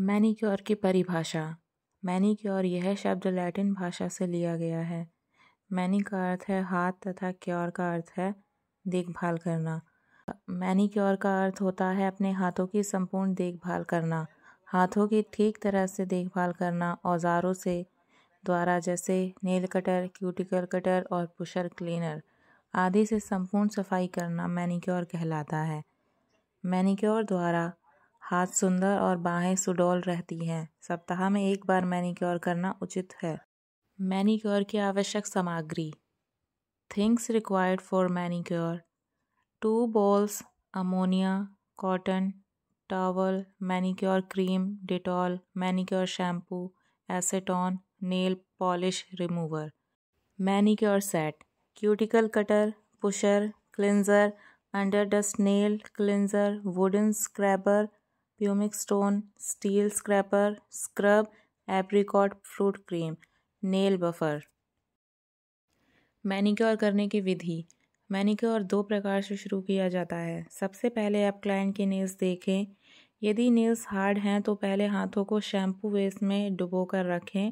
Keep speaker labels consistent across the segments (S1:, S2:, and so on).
S1: manicure की परिभाषा manicure यह शब्द लैटिन भाषा से लिया गया है मैनी का अर्थ है हाथ तथा क्योर का अर्थ है देखभाल करना मैनीक्योर का अर्थ होता है अपने हाथों की संपूर्ण देखभाल करना हाथों की ठीक तरह से देखभाल करना औजारों से द्वारा जैसे नेल कटर क्यूटिकल कटर और पुशर क्लीनर आदि से संपूर्ण सफाई करना मैनिक्योर कहलाता है मैनिक्योर द्वारा हाथ सुंदर और बाहें सुडौल रहती हैं सप्ताह में एक बार मैनिक्योर करना उचित है मैनिक्योर की आवश्यक सामग्री things required for manicure two balls ammonia cotton towel manicure cream Dettol manicure shampoo acetone nail polish remover manicure set cuticle cutter pusher cleanser under dust nail cleanser wooden scraper pumice stone steel scraper scrub apricot fruit cream nail buffer manicure करने की विधि manicure दो प्रकार से शुरू किया जाता है सबसे पहले आप क्लाइंट की नेल्स देखें यदि नेल्स हार्ड हैं तो पहले हाथों को शैम्पू वेस में डुबो कर रखें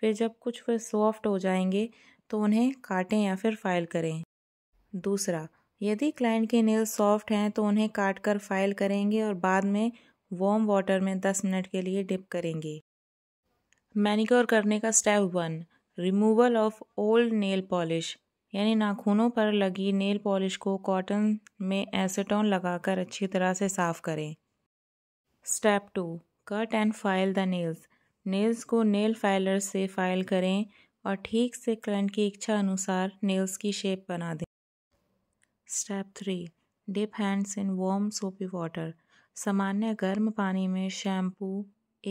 S1: फिर जब कुछ वे सॉफ्ट हो जाएंगे तो उन्हें काटें या फिर फाइल करें दूसरा यदि क्लाइंट के नेल्स सॉफ्ट हैं तो उन्हें काट कर फाइल करेंगे और बाद में वार्म वाटर में 10 मिनट के लिए डिप करेंगे मैनिक्योर करने का step one removal of old nail polish यानी नाखूनों पर लगी नेल पॉलिश को कॉटन में एसिटोन लगाकर अच्छी तरह से साफ़ करें step two cut and file the nails nails को नेल फाइलर से फाइल करें और ठीक से क्लाइंट की इच्छा अनुसार नेल्स की शेप बना दें step three dip hands in warm soapy water सामान्य गर्म पानी में शैम्पू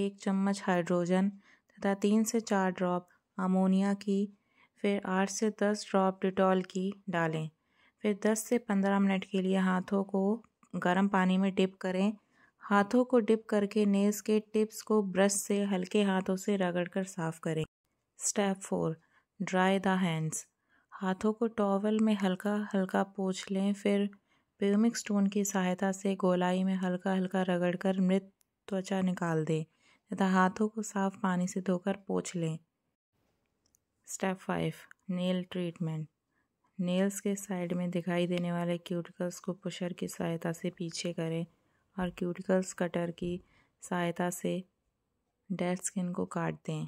S1: एक चम्मच हाइड्रोजन तथा तीन से चार ड्रॉप अमोनिया की फिर आठ से दस ड्रॉप डिटॉल की डालें फिर दस से पंद्रह मिनट के लिए हाथों को गर्म पानी में डिप करें हाथों को डिप करके नेल्स के टिप्स को ब्रश से हल्के हाथों से रगड़कर साफ़ करें step four dry the hands हाथों को टॉवल में हल्का हल्का पोछ लें फिर पिगमिक स्टोन की सहायता से गोलाई में हल्का हल्का रगड़कर मृत त्वचा निकाल दें तथा हाथों को साफ पानी से धोकर पोछ लें step five nail treatment nails के साइड में दिखाई देने वाले क्यूटिकल्स को पुशर की सहायता से पीछे करें और क्यूटिकल्स कटर की सहायता से डेड स्किन को काट दें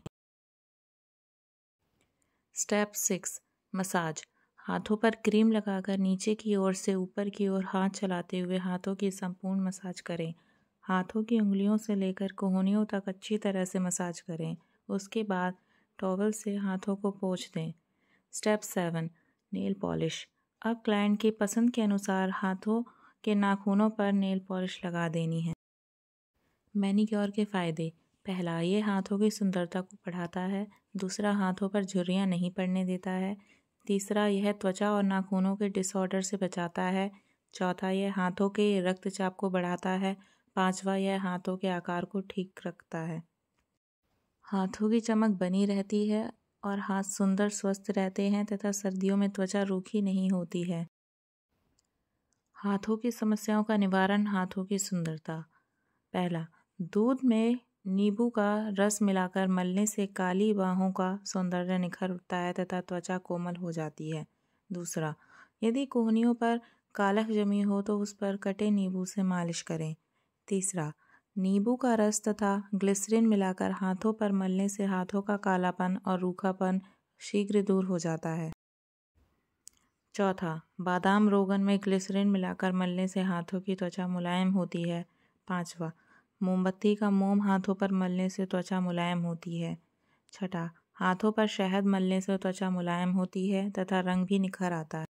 S1: स्टेप सिक्स मसाज हाथों पर क्रीम लगाकर नीचे की ओर से ऊपर की ओर हाथ चलाते हुए हाथों की संपूर्ण मसाज करें हाथों की उंगलियों से लेकर कोहनियों तक अच्छी तरह से मसाज करें उसके बाद टॉवल से हाथों को पोछ दें स्टेप सेवन नेल पॉलिश अब क्लाइंट की पसंद के अनुसार हाथों के नाखूनों पर नेल पॉलिश लगा देनी है क्योर के फ़ायदे पहला ये हाथों की सुंदरता को बढ़ाता है दूसरा हाथों पर झुर्रियाँ नहीं पड़ने देता है तीसरा यह त्वचा और नाखूनों के डिसऑर्डर से बचाता है चौथा यह हाथों के रक्तचाप को बढ़ाता है पांचवा यह हाथों के आकार को ठीक रखता है हाथों की चमक बनी रहती है और हाथ सुंदर स्वस्थ रहते हैं तथा सर्दियों में त्वचा रूखी नहीं होती है हाथों की समस्याओं का निवारण हाथों की सुंदरता पहला दूध में नींबू का रस मिलाकर मलने से काली बाहों का सौंदर्य निखर उठता है तथा त्वचा कोमल हो जाती है दूसरा यदि कोहनियों पर कालख जमी हो तो उस पर कटे नींबू से मालिश करें तीसरा नींबू का रस तथा ग्लिसरिन मिलाकर हाथों पर मलने से हाथों का कालापन और रूखापन शीघ्र दूर हो जाता है चौथा बादाम रोगन में ग्लिसरिन मिलाकर मलने से हाथों की त्वचा मुलायम होती है पांचवा मोमबत्ती का मोम हाथों पर मलने से त्वचा मुलायम होती है छठा हाथों पर शहद मलने से त्वचा मुलायम होती है तथा रंग भी निखर आता है